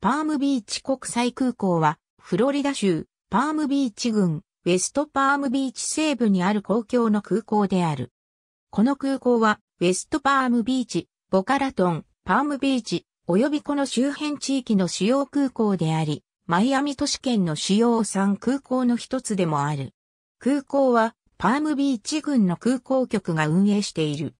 パームビーチ国際空港は、フロリダ州、パームビーチ郡、ウェストパームビーチ西部にある公共の空港である。この空港は、ウェストパームビーチ、ボカラトン、パームビーチ、及びこの周辺地域の主要空港であり、マイアミ都市圏の主要産空港の一つでもある。空港は、パームビーチ郡の空港局が運営している。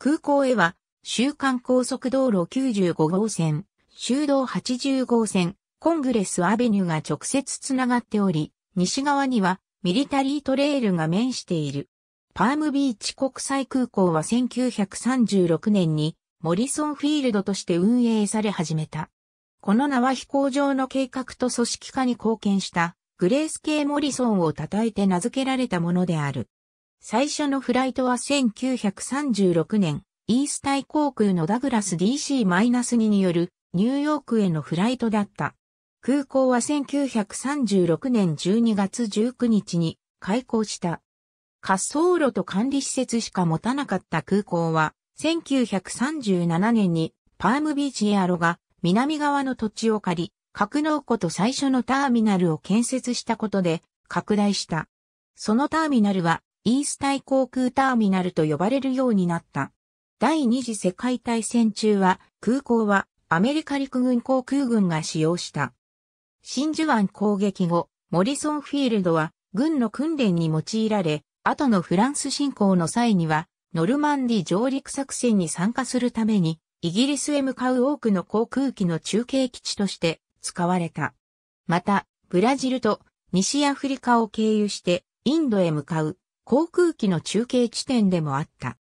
空港へは、週間高速道路95号線、修道80号線、コングレスアベニューが直接つながっており、西側にはミリタリートレイルが面している。パームビーチ国際空港は1936年にモリソンフィールドとして運営され始めた。この名は飛行場の計画と組織化に貢献したグレース・系モリソンを称えて名付けられたものである。最初のフライトは1936年、イースタイ航空のダグラス DC-2 によるニューヨークへのフライトだった。空港は1936年12月19日に開港した。滑走路と管理施設しか持たなかった空港は、1937年にパームビーチエアロが南側の土地を借り、格納庫と最初のターミナルを建設したことで拡大した。そのターミナルはイースタイ航空ターミナルと呼ばれるようになった。第二次世界大戦中は空港はアメリカ陸軍航空軍が使用した。真珠湾攻撃後、モリソンフィールドは軍の訓練に用いられ、後のフランス侵攻の際には、ノルマンディ上陸作戦に参加するために、イギリスへ向かう多くの航空機の中継基地として使われた。また、ブラジルと西アフリカを経由してインドへ向かう航空機の中継地点でもあった。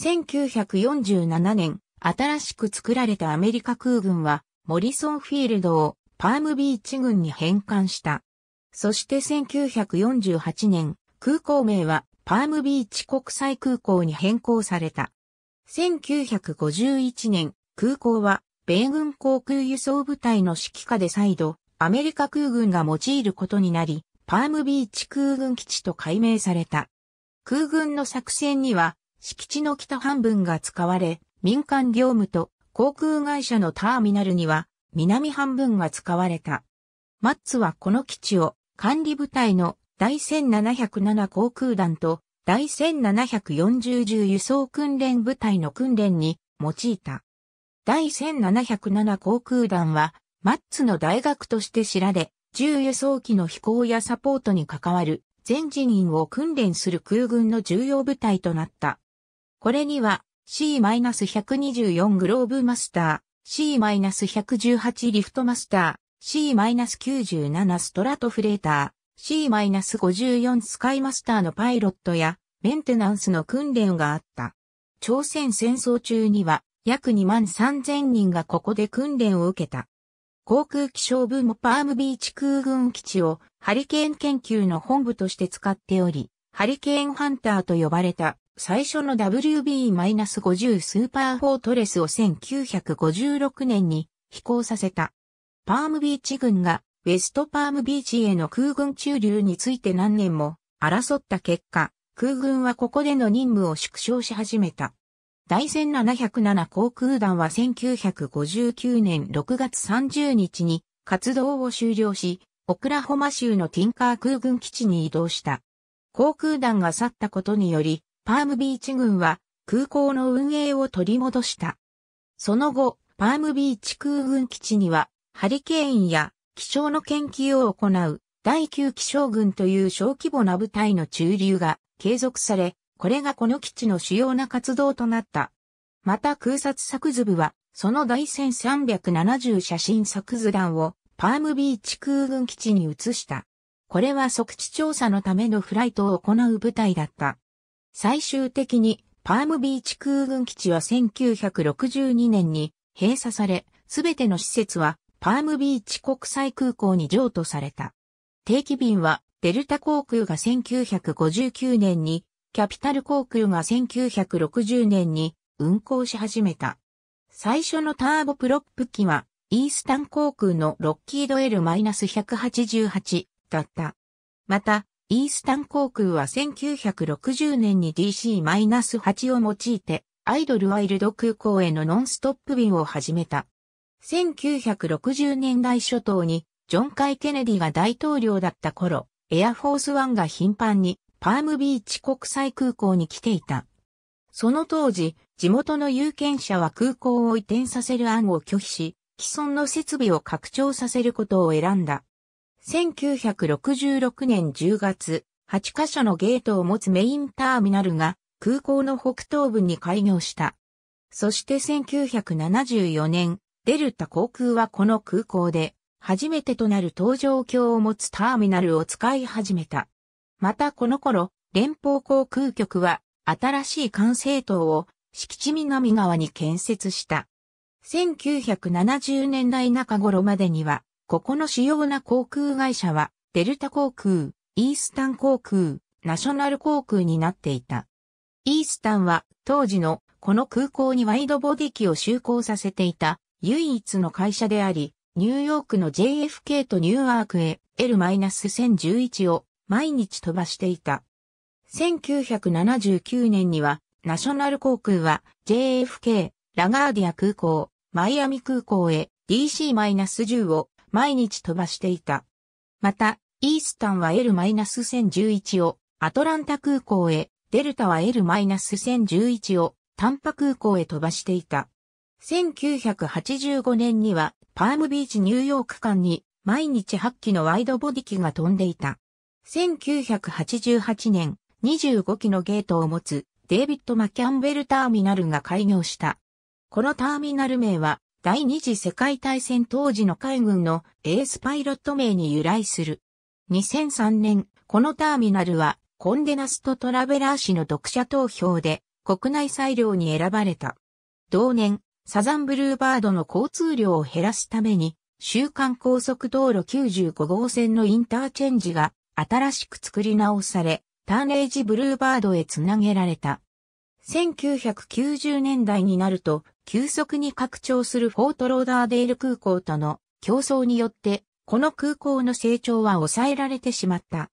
1947年、新しく作られたアメリカ空軍は、モリソンフィールドをパームビーチ軍に返還した。そして1948年、空港名はパームビーチ国際空港に変更された。1951年、空港は米軍航空輸送部隊の指揮下で再度、アメリカ空軍が用いることになり、パームビーチ空軍基地と改名された。空軍の作戦には、敷地の北半分が使われ、民間業務と航空会社のターミナルには南半分が使われた。マッツはこの基地を管理部隊の第1707航空団と第1740重輸送訓練部隊の訓練に用いた。第1707航空団はマッツの大学として知られ、重輸送機の飛行やサポートに関わる全人員を訓練する空軍の重要部隊となった。これには C-124 グローブマスター、C-118 リフトマスター、C-97 ストラトフレーター、C-54 スカイマスターのパイロットやメンテナンスの訓練があった。朝鮮戦争中には約2万3000人がここで訓練を受けた。航空気象部もパームビーチ空軍基地をハリケーン研究の本部として使っており、ハリケーンハンターと呼ばれた最初の WB-50 スーパーフォートレスを1956年に飛行させた。パームビーチ軍がウェストパームビーチへの空軍駐留について何年も争った結果、空軍はここでの任務を縮小し始めた。第1707航空団は1959年6月30日に活動を終了し、オクラホマ州のティンカー空軍基地に移動した。航空団が去ったことにより、パームビーチ軍は空港の運営を取り戻した。その後、パームビーチ空軍基地には、ハリケーンや気象の研究を行う第9気象軍という小規模な部隊の駐留が継続され、これがこの基地の主要な活動となった。また空撮作図部は、その第1370写真作図団をパームビーチ空軍基地に移した。これは即地調査のためのフライトを行う部隊だった。最終的にパームビーチ空軍基地は1962年に閉鎖され、すべての施設はパームビーチ国際空港に譲渡された。定期便はデルタ航空が1959年に、キャピタル航空が1960年に運航し始めた。最初のターボプロップ機はイースタン航空のロッキード L-188 だった。また、イースタン航空は1960年に DC-8 を用いて、アイドルワイルド空港へのノンストップ便を始めた。1960年代初頭に、ジョン・カイ・ケネディが大統領だった頃、エアフォースワンが頻繁に、パームビーチ国際空港に来ていた。その当時、地元の有権者は空港を移転させる案を拒否し、既存の設備を拡張させることを選んだ。1966年10月、8カ所のゲートを持つメインターミナルが空港の北東部に開業した。そして1974年、デルタ航空はこの空港で初めてとなる搭乗橋を持つターミナルを使い始めた。またこの頃、連邦航空局は新しい管制塔を敷地南側に建設した。1970年代中頃までにはここの主要な航空会社は、デルタ航空、イースタン航空、ナショナル航空になっていた。イースタンは、当時のこの空港にワイドボディ機を就航させていた唯一の会社であり、ニューヨークの JFK とニューアークへ L-1011 を毎日飛ばしていた。1979年には、ナショナル航空は JFK、ラガーディア空港、マイアミ空港へ DC-10 を毎日飛ばしていた。また、イースタンは L-1011 をアトランタ空港へ、デルタは L-1011 をンパ空港へ飛ばしていた。1985年にはパームビーチニューヨーク間に毎日8機のワイドボディ機が飛んでいた。1988年25機のゲートを持つデイビッド・マキャンベルターミナルが開業した。このターミナル名は第二次世界大戦当時の海軍のエースパイロット名に由来する。2003年、このターミナルはコンデナストトラベラー誌の読者投票で国内裁量に選ばれた。同年、サザンブルーバードの交通量を減らすために、週間高速道路95号線のインターチェンジが新しく作り直され、ターネージブルーバードへつなげられた。1990年代になると、急速に拡張するフォートローダーデール空港との競争によって、この空港の成長は抑えられてしまった。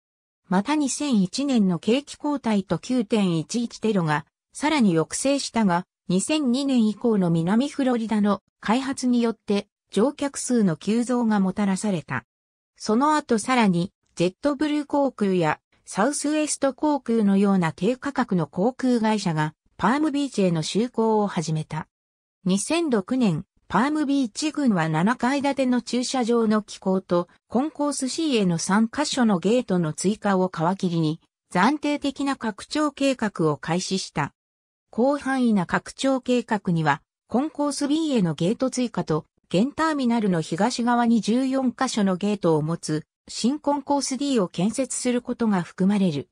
また2001年の景気交代と9.11テロが、さらに抑制したが、2002年以降の南フロリダの開発によって乗客数の急増がもたらされた。その後さらにジェットブルー航空やサウスウエスト航空のような低価格の航空会社がパームビーチへの就航を始めた。2006年、パームビーチ群は7階建ての駐車場の機構と、コンコース C への3カ所のゲートの追加を皮切りに、暫定的な拡張計画を開始した。広範囲な拡張計画には、コンコース B へのゲート追加と、現ターミナルの東側に14カ所のゲートを持つ、新コンコース D を建設することが含まれる。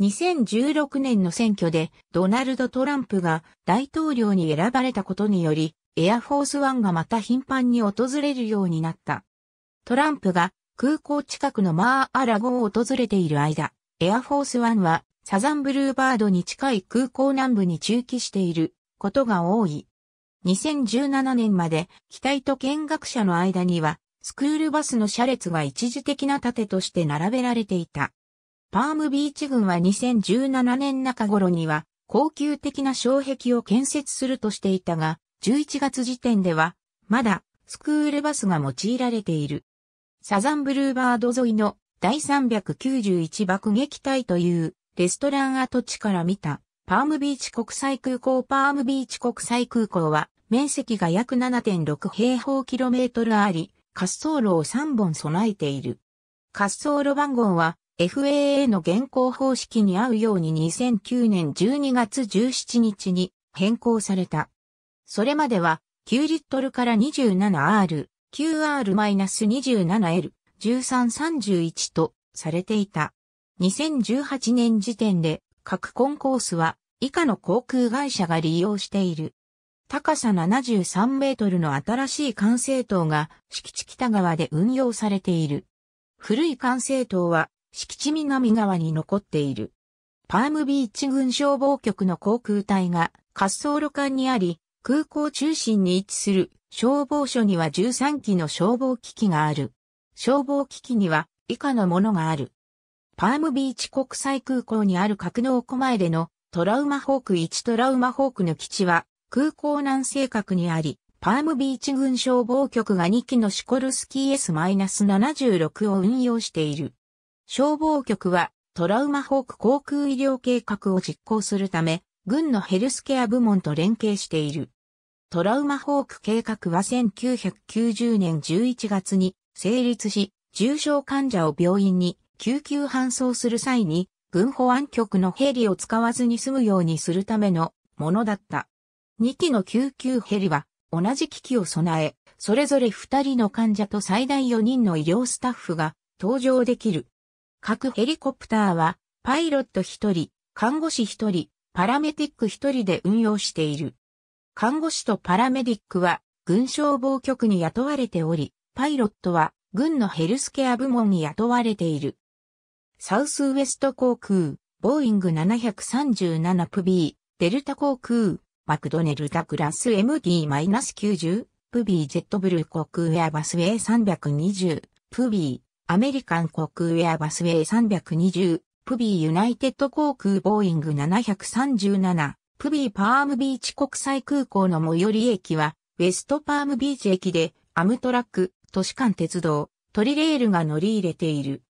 2016年の選挙でドナルド・トランプが大統領に選ばれたことにより、エアフォースワンがまた頻繁に訪れるようになった。トランプが空港近くのマー・アラゴを訪れている間、エアフォースワンはサザンブルーバードに近い空港南部に駐機していることが多い。2017年まで機体と見学者の間にはスクールバスの車列が一時的な盾として並べられていた。パームビーチ軍は2017年中頃には、高級的な障壁を建設するとしていたが、11月時点では、まだ、スクールバスが用いられている。サザンブルーバード沿いの第391爆撃隊というレストラン跡地から見たパームビーチ国際空港パームビーチ国際空港は面積が約7.6平方キロメートルあり、滑走路を3本備えている。滑走路番号は FAA の現行方式に合うように2009年12月17日に変更された。それまでは9リットルから 27R、QR-27L、1331とされていた。2018年時点で各コンコースは以下の航空会社が利用している。高さ73メートルの新しい管制塔が敷地北側で運用されている。古い管制塔は敷地南側に残っている。パームビーチ軍消防局の航空隊が滑走路間にあり、空港中心に位置する消防署には13機の消防機器がある。消防機器には以下のものがある。パームビーチ国際空港にある格納庫前でのトラウマホーク1トラウマホークの基地は空港南西角にあり、パームビーチ軍消防局が2機のシコルスキー S-76 を運用している。消防局はトラウマホーク航空医療計画を実行するため、軍のヘルスケア部門と連携している。トラウマホーク計画は1990年11月に成立し、重症患者を病院に救急搬送する際に、軍保安局のヘリを使わずに済むようにするためのものだった。2機の救急ヘリは同じ機器を備え、それぞれ2人の患者と最大4人の医療スタッフが搭乗できる各ヘリコプターは、パイロット1人、看護師1人、パラメディック1人で運用している。看護師とパラメディックは、軍消防局に雇われており、パイロットは、軍のヘルスケア部門に雇われている。サウスウェスト航空、ボーイング737プ B、デルタ航空、マクドネルダクラス MD-90、プビジェットブルー航空エアバス A320、プビー。アメリカン航空ェアバスウェイ320、プビーユナイテッド航空ボーイング737、プビーパームビーチ国際空港の最寄り駅は、ウェストパームビーチ駅で、アムトラック、都市間鉄道、トリレールが乗り入れている。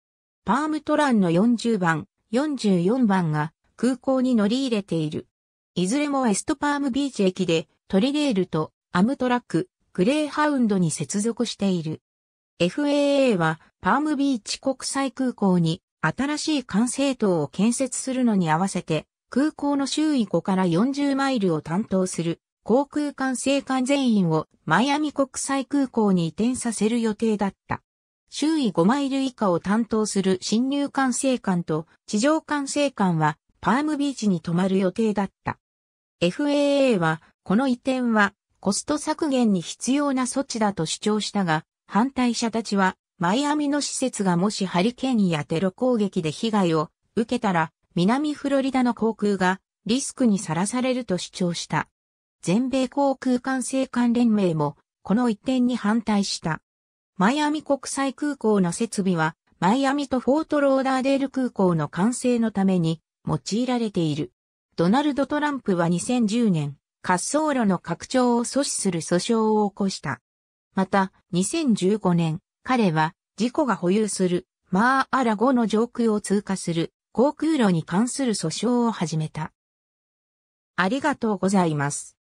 パームトランの40番、44番が空港に乗り入れている。いずれもウェストパームビーチ駅で、トリレールとアムトラック、グレーハウンドに接続している。FAA はパームビーチ国際空港に新しい管制塔を建設するのに合わせて空港の周囲5から40マイルを担当する航空管制官全員をマイアミ国際空港に移転させる予定だった。周囲5マイル以下を担当する侵入管制官と地上管制官はパームビーチに泊まる予定だった。FAA はこの移転はコスト削減に必要な措置だと主張したが、反対者たちは、マイアミの施設がもしハリケーンやテロ攻撃で被害を受けたら、南フロリダの航空がリスクにさらされると主張した。全米航空管制官連盟も、この一点に反対した。マイアミ国際空港の設備は、マイアミとフォートローダーデール空港の完成のために用いられている。ドナルド・トランプは2010年、滑走路の拡張を阻止する訴訟を起こした。また、2015年、彼は、事故が保有する、マー・ア・ラゴの上空を通過する、航空路に関する訴訟を始めた。ありがとうございます。